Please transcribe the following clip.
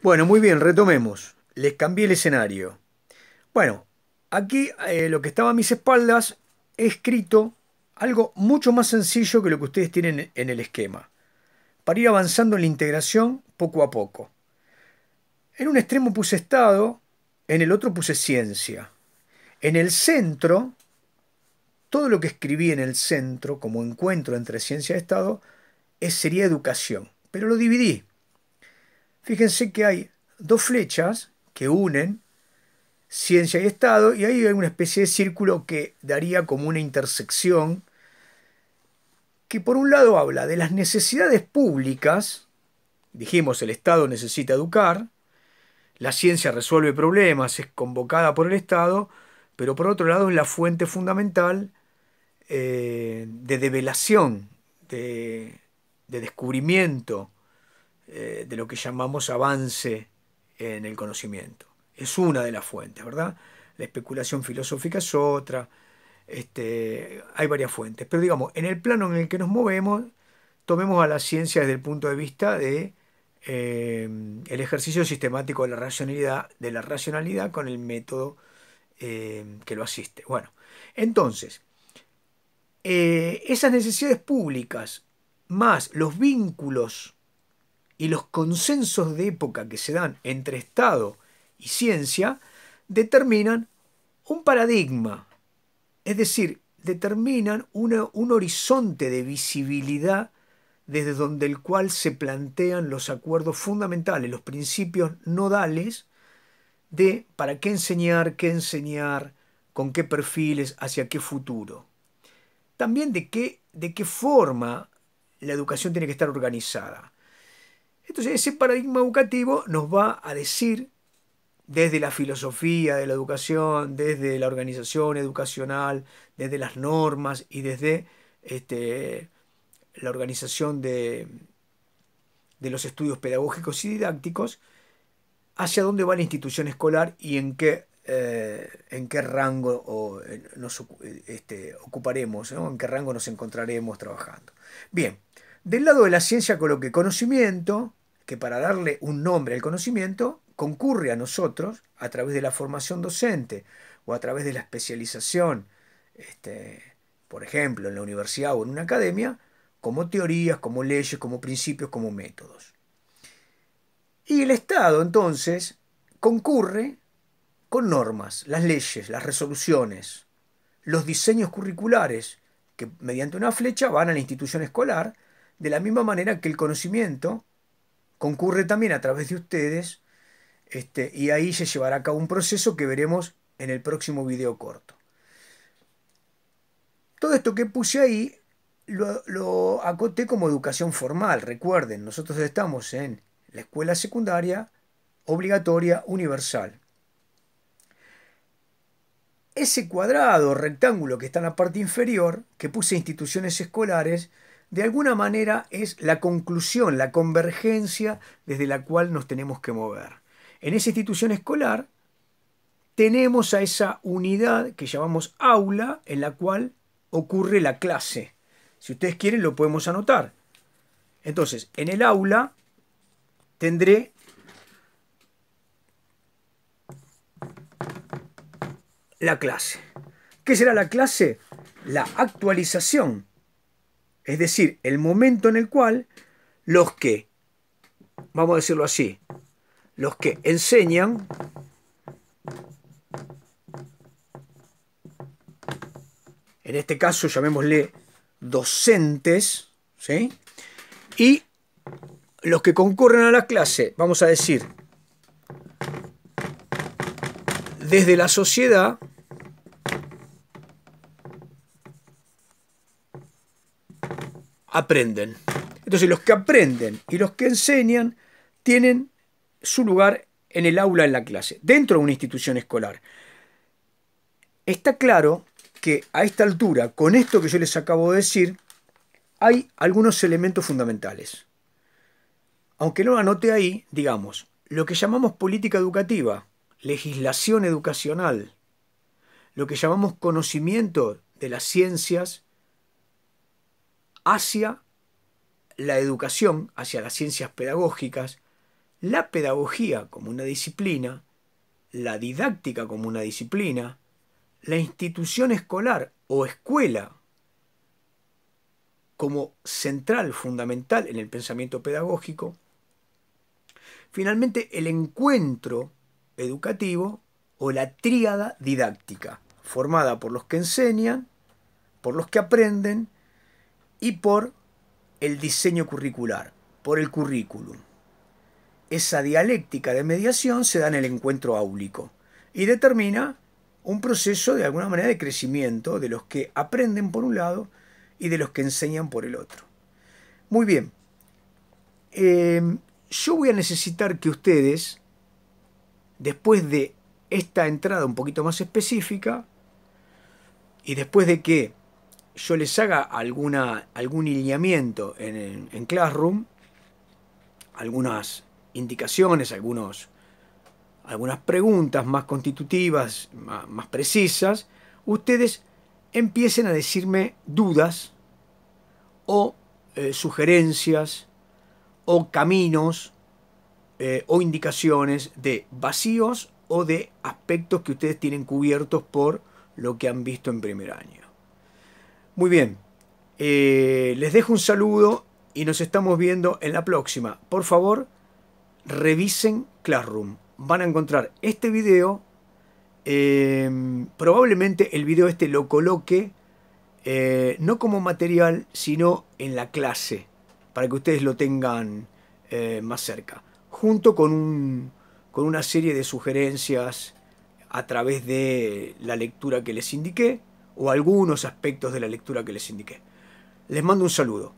Bueno, muy bien, retomemos. Les cambié el escenario. Bueno, aquí eh, lo que estaba a mis espaldas he escrito algo mucho más sencillo que lo que ustedes tienen en el esquema, para ir avanzando en la integración poco a poco. En un extremo puse estado, en el otro puse ciencia. En el centro, todo lo que escribí en el centro como encuentro entre ciencia y estado es, sería educación, pero lo dividí. Fíjense que hay dos flechas que unen ciencia y Estado, y ahí hay una especie de círculo que daría como una intersección, que por un lado habla de las necesidades públicas, dijimos el Estado necesita educar, la ciencia resuelve problemas, es convocada por el Estado, pero por otro lado es la fuente fundamental eh, de develación, de descubrimiento, eh, de lo que llamamos avance en el conocimiento. Es una de las fuentes, ¿verdad? La especulación filosófica es otra, este, hay varias fuentes, pero digamos, en el plano en el que nos movemos, tomemos a la ciencia desde el punto de vista de eh, el ejercicio sistemático de la racionalidad, de la racionalidad con el método eh, que lo asiste. Bueno, entonces, esas necesidades públicas más los vínculos y los consensos de época que se dan entre Estado y ciencia determinan un paradigma, es decir, determinan un horizonte de visibilidad desde donde el cual se plantean los acuerdos fundamentales, los principios nodales de para qué enseñar, qué enseñar, con qué perfiles, hacia qué futuro. También de qué, de qué forma la educación tiene que estar organizada. Entonces ese paradigma educativo nos va a decir, desde la filosofía de la educación, desde la organización educacional, desde las normas y desde este, la organización de, los estudios pedagógicos y didácticos, hacia dónde va la institución escolar y en qué, eh, en qué rango eh, nos este, ocuparemos, en qué rango nos encontraremos trabajando. Bien, del lado de la ciencia que conocimiento, que para darle un nombre al conocimiento concurre a nosotros a través de la formación docente o a través de la especialización, este, por ejemplo, en la universidad o en una academia, como teorías, como leyes, como principios, como métodos. Y el Estado, entonces, concurre con normas, las leyes, las resoluciones, los diseños curriculares, que mediante una flecha van a la institución escolar, de la misma manera que el conocimiento concurre también a través de ustedes este, y ahí se llevará a cabo un proceso que veremos en el próximo video corto. Todo esto que puse ahí lo, lo acoté como educación formal. Recuerden, nosotros estamos en la escuela secundaria obligatoria universal. Ese cuadrado rectángulo que está en la parte inferior, que puse instituciones escolares, de alguna manera es la conclusión, la convergencia desde la cual nos tenemos que mover. En esa institución escolar tenemos a esa unidad que llamamos aula en la cual ocurre la clase. Si ustedes quieren lo podemos anotar. Entonces, en el aula tendré la clase. ¿Qué será la clase? La actualización es decir, el momento en el cual los que, vamos a decirlo así, los que enseñan en este caso llamémosle docentes, ¿sí? Y los que concurren a la clase, vamos a decir, desde la sociedad, aprenden. Entonces los que aprenden y los que enseñan tienen su lugar en el aula, en la clase, dentro de una institución escolar. Está claro que a esta altura, con esto que yo les acabo de decir, hay algunos elementos fundamentales. Aunque no anote ahí, digamos, lo que llamamos política educativa, legislación educacional, lo que llamamos conocimiento de las ciencias hacia la educación, hacia las ciencias pedagógicas, la pedagogía como una disciplina, la didáctica como una disciplina, la institución escolar o escuela como central, fundamental en el pensamiento pedagógico, finalmente el encuentro educativo o la tríada didáctica, formada por los que enseñan, por los que aprenden y por el diseño curricular, por el currículum. Esa dialéctica de mediación se da en el encuentro áulico y determina un proceso de alguna manera de crecimiento de los que aprenden por un lado y de los que enseñan por el otro. Muy bien, em, yo voy a necesitar que ustedes, después de esta entrada un poquito más específica, y después de que yo les haga alguna, algún lineamiento en, Classroom, algunas indicaciones, algunos, algunas preguntas más constitutivas, más, precisas, ustedes empiecen a decirme dudas o eh, sugerencias o caminos eh, o indicaciones de vacíos o de aspectos que ustedes tienen cubiertos por lo que han visto en primer año. Muy bien, eh, les dejo un saludo y nos estamos viendo en la próxima. Por favor, revisen Classroom. Van a encontrar este video. Em, probablemente el video este lo coloque eh, no como material, sino en la clase, para que ustedes lo tengan eh, más cerca. Junto con, un, con una serie de sugerencias a través de la lectura que les indiqué o algunos aspectos de la lectura que les indiqué. Les mando un saludo.